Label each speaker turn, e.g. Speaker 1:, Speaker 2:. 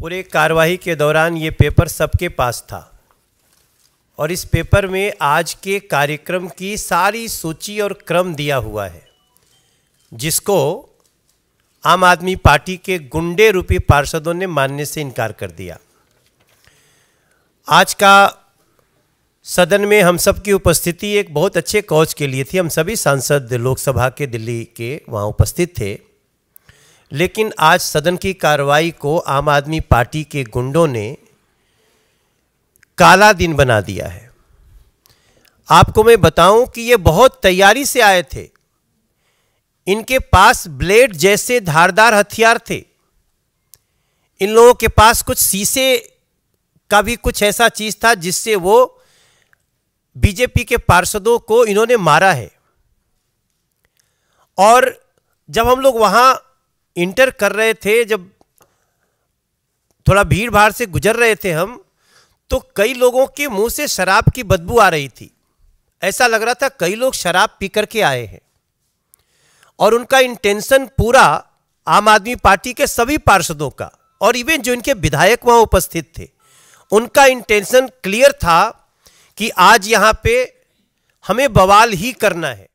Speaker 1: पूरे कार्यवाही के दौरान ये पेपर सबके पास था और इस पेपर में आज के कार्यक्रम की सारी सूची और क्रम दिया हुआ है जिसको आम आदमी पार्टी के गुंडे रूपी पार्षदों ने मानने से इनकार कर दिया आज का सदन में हम सब की उपस्थिति एक बहुत अच्छे कॉज के लिए थी हम सभी सांसद लोकसभा के दिल्ली के वहाँ उपस्थित थे लेकिन आज सदन की कार्रवाई को आम आदमी पार्टी के गुंडों ने काला दिन बना दिया है आपको मैं बताऊं कि ये बहुत तैयारी से आए थे इनके पास ब्लेड जैसे धारदार हथियार थे इन लोगों के पास कुछ शीशे का भी कुछ ऐसा चीज़ था जिससे वो बीजेपी के पार्षदों को इन्होंने मारा है और जब हम लोग वहां इंटर कर रहे थे जब थोड़ा भीड़ भाड़ से गुजर रहे थे हम तो कई लोगों के मुंह से शराब की बदबू आ रही थी ऐसा लग रहा था कई लोग शराब पी करके आए हैं और उनका इंटेंशन पूरा आम आदमी पार्टी के सभी पार्षदों का और इवन जो इनके विधायक वहां उपस्थित थे उनका इंटेंशन क्लियर था कि आज यहाँ पे हमें बवाल ही करना है